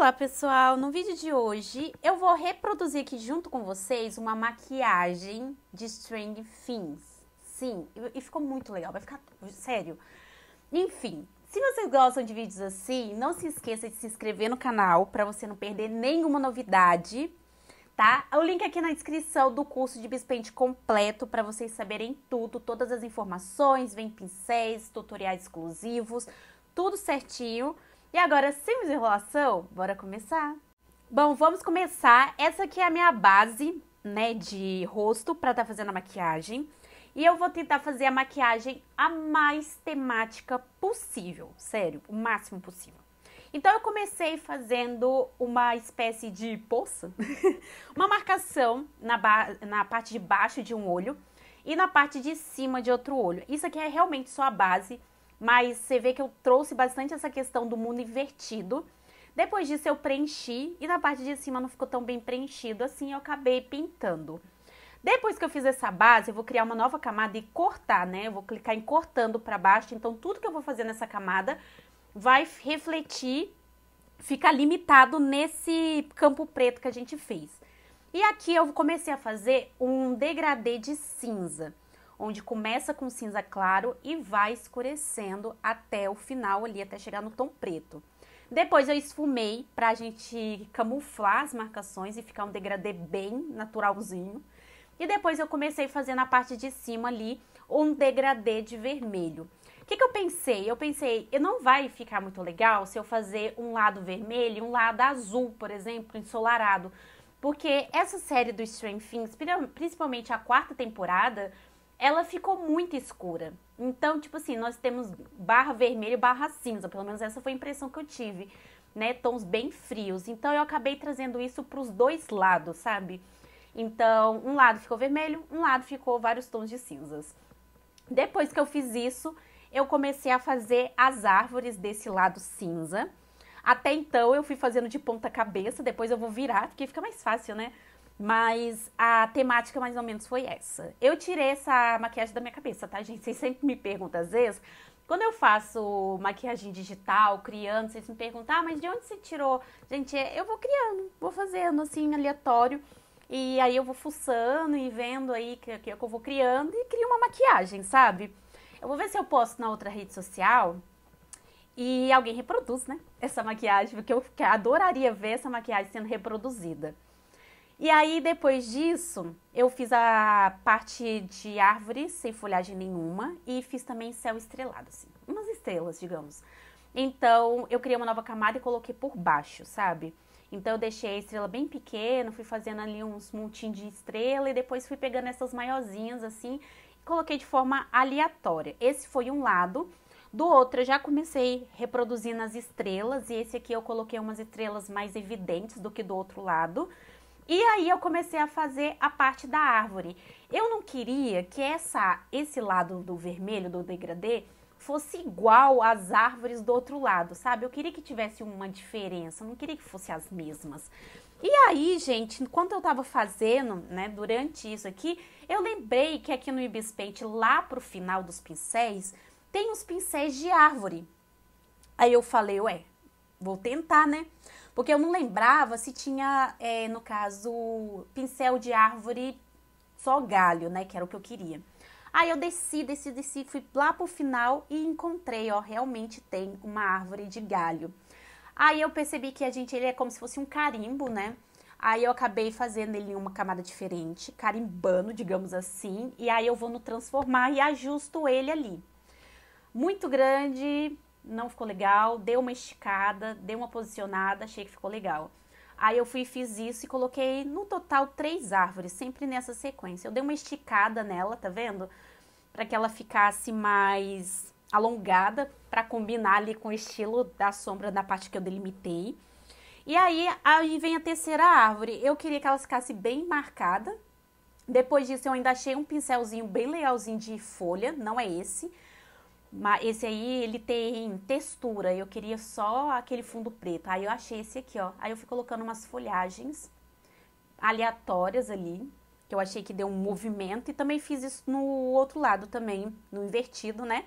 Olá pessoal, no vídeo de hoje eu vou reproduzir aqui junto com vocês uma maquiagem de string fins. Sim, e ficou muito legal, vai ficar sério. Enfim, se vocês gostam de vídeos assim, não se esqueça de se inscrever no canal para você não perder nenhuma novidade, tá? O link aqui na descrição do curso de Bispente completo para vocês saberem tudo, todas as informações, vem pincéis, tutoriais exclusivos, tudo certinho e agora, sem enrolação, bora começar! Bom, vamos começar. Essa aqui é a minha base, né, de rosto para estar tá fazendo a maquiagem. E eu vou tentar fazer a maquiagem a mais temática possível, sério, o máximo possível. Então eu comecei fazendo uma espécie de poça, uma marcação na, na parte de baixo de um olho e na parte de cima de outro olho. Isso aqui é realmente só a base, mas você vê que eu trouxe bastante essa questão do mundo invertido. Depois disso eu preenchi e na parte de cima não ficou tão bem preenchido assim, eu acabei pintando. Depois que eu fiz essa base, eu vou criar uma nova camada e cortar, né? Eu vou clicar em cortando para baixo, então tudo que eu vou fazer nessa camada vai refletir, fica limitado nesse campo preto que a gente fez. E aqui eu comecei a fazer um degradê de cinza onde começa com cinza claro e vai escurecendo até o final ali, até chegar no tom preto. Depois eu esfumei pra gente camuflar as marcações e ficar um degradê bem naturalzinho. E depois eu comecei fazendo a parte de cima ali um degradê de vermelho. O que, que eu pensei? Eu pensei, não vai ficar muito legal se eu fazer um lado vermelho e um lado azul, por exemplo, ensolarado. Porque essa série do Strange Things, principalmente a quarta temporada, ela ficou muito escura. Então, tipo assim, nós temos barra vermelha e barra cinza, pelo menos essa foi a impressão que eu tive, né? Tons bem frios. Então, eu acabei trazendo isso para os dois lados, sabe? Então, um lado ficou vermelho, um lado ficou vários tons de cinzas. Depois que eu fiz isso, eu comecei a fazer as árvores desse lado cinza. Até então eu fui fazendo de ponta cabeça, depois eu vou virar, porque fica mais fácil, né? Mas a temática mais ou menos foi essa. Eu tirei essa maquiagem da minha cabeça, tá, gente? Vocês sempre me perguntam às vezes. Quando eu faço maquiagem digital, criando, vocês me perguntam, ah, mas de onde você tirou? Gente, é, eu vou criando, vou fazendo assim, aleatório. E aí eu vou fuçando e vendo aí que, é que eu vou criando e crio uma maquiagem, sabe? Eu vou ver se eu posto na outra rede social e alguém reproduz, né? Essa maquiagem, porque eu adoraria ver essa maquiagem sendo reproduzida. E aí, depois disso, eu fiz a parte de árvores sem folhagem nenhuma e fiz também céu estrelado, assim, umas estrelas, digamos. Então, eu criei uma nova camada e coloquei por baixo, sabe? Então, eu deixei a estrela bem pequena, fui fazendo ali uns montinhos de estrela e depois fui pegando essas maiorzinhas, assim, e coloquei de forma aleatória. Esse foi um lado. Do outro, eu já comecei reproduzindo as estrelas e esse aqui eu coloquei umas estrelas mais evidentes do que do outro lado. E aí eu comecei a fazer a parte da árvore. Eu não queria que essa, esse lado do vermelho, do degradê, fosse igual às árvores do outro lado, sabe? Eu queria que tivesse uma diferença, eu não queria que fossem as mesmas. E aí, gente, enquanto eu tava fazendo, né, durante isso aqui, eu lembrei que aqui no Ibis Paint, lá pro final dos pincéis, tem os pincéis de árvore. Aí eu falei, ué, vou tentar, né? Porque eu não lembrava se tinha, é, no caso, pincel de árvore só galho, né? Que era o que eu queria. Aí eu desci, desci, desci, fui lá pro final e encontrei, ó, realmente tem uma árvore de galho. Aí eu percebi que a gente, ele é como se fosse um carimbo, né? Aí eu acabei fazendo ele em uma camada diferente, carimbando, digamos assim, e aí eu vou no transformar e ajusto ele ali. Muito grande, não ficou legal, deu uma esticada, deu uma posicionada, achei que ficou legal. Aí eu fui fiz isso e coloquei no total três árvores, sempre nessa sequência. Eu dei uma esticada nela, tá vendo? Para que ela ficasse mais alongada, para combinar ali com o estilo da sombra da parte que eu delimitei. E aí, aí vem a terceira árvore. Eu queria que ela ficasse bem marcada. Depois disso, eu ainda achei um pincelzinho bem legalzinho de folha, não é esse esse aí, ele tem textura, eu queria só aquele fundo preto. Aí eu achei esse aqui, ó. Aí eu fui colocando umas folhagens aleatórias ali, que eu achei que deu um movimento. E também fiz isso no outro lado também, no invertido, né?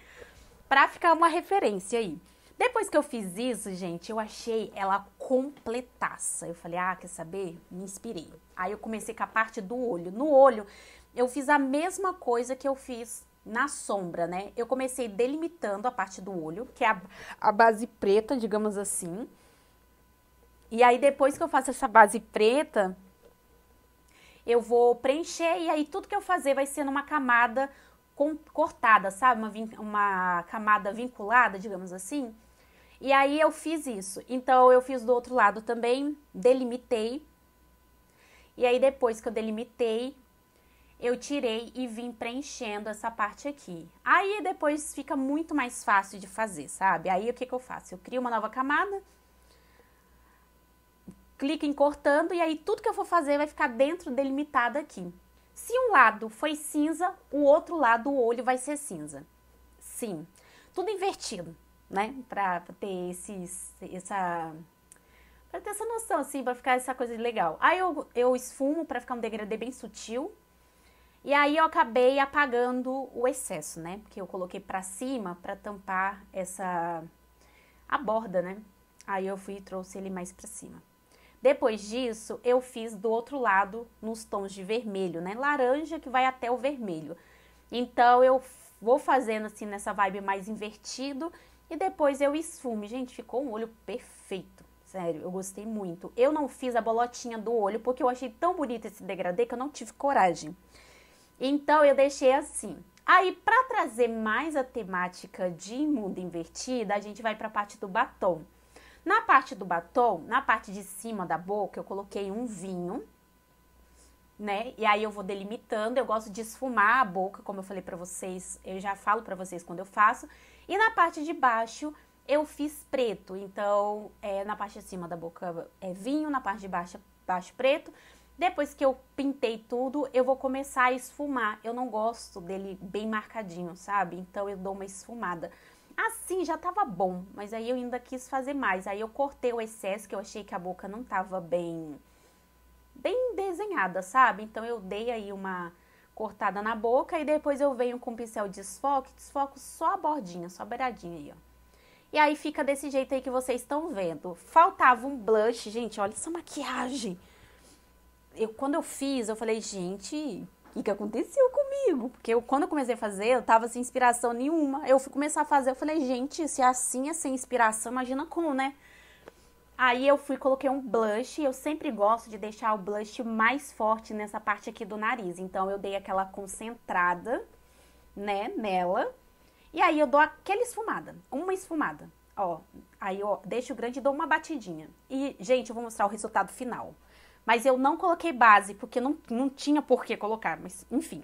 Pra ficar uma referência aí. Depois que eu fiz isso, gente, eu achei ela completaça. Eu falei, ah, quer saber? Me inspirei. Aí eu comecei com a parte do olho. No olho, eu fiz a mesma coisa que eu fiz na sombra, né? Eu comecei delimitando a parte do olho, que é a, a base preta, digamos assim. E aí depois que eu faço essa base preta, eu vou preencher e aí tudo que eu fazer vai ser numa camada com, cortada, sabe? Uma, uma camada vinculada, digamos assim. E aí eu fiz isso. Então eu fiz do outro lado também, delimitei. E aí depois que eu delimitei, eu tirei e vim preenchendo essa parte aqui. Aí depois fica muito mais fácil de fazer, sabe? Aí o que, que eu faço? Eu crio uma nova camada, clico em cortando e aí tudo que eu for fazer vai ficar dentro delimitado aqui. Se um lado foi cinza, o outro lado, o olho, vai ser cinza. Sim, tudo invertido, né? Pra, ter esse, essa para ter essa noção, assim, para ficar essa coisa legal. Aí eu, eu esfumo para ficar um degradê bem sutil. E aí eu acabei apagando o excesso, né? Porque eu coloquei para cima para tampar essa a borda, né? Aí eu fui e trouxe ele mais para cima. Depois disso, eu fiz do outro lado nos tons de vermelho, né? Laranja que vai até o vermelho. Então eu vou fazendo assim nessa vibe mais invertido e depois eu esfume. Gente, ficou um olho perfeito. Sério, eu gostei muito. Eu não fiz a bolotinha do olho porque eu achei tão bonito esse degradê que eu não tive coragem. Então eu deixei assim. Aí para trazer mais a temática de mundo invertida, a gente vai para a parte do batom. Na parte do batom, na parte de cima da boca, eu coloquei um vinho, né? E aí eu vou delimitando, eu gosto de esfumar a boca, como eu falei para vocês, eu já falo para vocês quando eu faço. E na parte de baixo, eu fiz preto. Então, é, na parte de cima da boca é vinho, na parte de baixo, baixo preto. Depois que eu pintei tudo, eu vou começar a esfumar. Eu não gosto dele bem marcadinho, sabe? Então eu dou uma esfumada. Assim já tava bom, mas aí eu ainda quis fazer mais. Aí eu cortei o excesso, que eu achei que a boca não tava bem bem desenhada, sabe? Então eu dei aí uma cortada na boca e depois eu venho com o pincel de desfoque, desfoco só a bordinha, só a beiradinha aí, ó. E aí fica desse jeito aí que vocês estão vendo. Faltava um blush, gente, olha essa maquiagem eu, quando eu fiz, eu falei, gente, o que, que aconteceu comigo? Porque eu, quando eu comecei a fazer, eu tava sem inspiração nenhuma. Eu fui começar a fazer, eu falei, gente, se é assim é sem inspiração, imagina com, né? Aí eu fui coloquei um blush. Eu sempre gosto de deixar o blush mais forte nessa parte aqui do nariz. Então eu dei aquela concentrada, né, nela. E aí eu dou aquela esfumada, uma esfumada. Ó, aí ó, deixo grande e dou uma batidinha. E gente, eu vou mostrar o resultado final. Mas eu não coloquei base, porque não, não tinha por que colocar, mas enfim.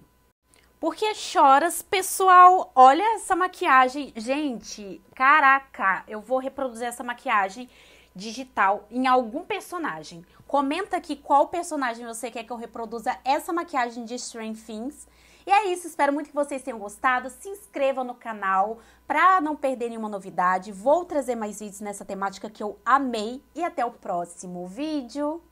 Porque choras, pessoal? Olha essa maquiagem. Gente, caraca, eu vou reproduzir essa maquiagem digital em algum personagem. Comenta aqui qual personagem você quer que eu reproduza essa maquiagem de Strange Things. E é isso, espero muito que vocês tenham gostado. Se inscreva no canal para não perder nenhuma novidade. Vou trazer mais vídeos nessa temática que eu amei e até o próximo vídeo.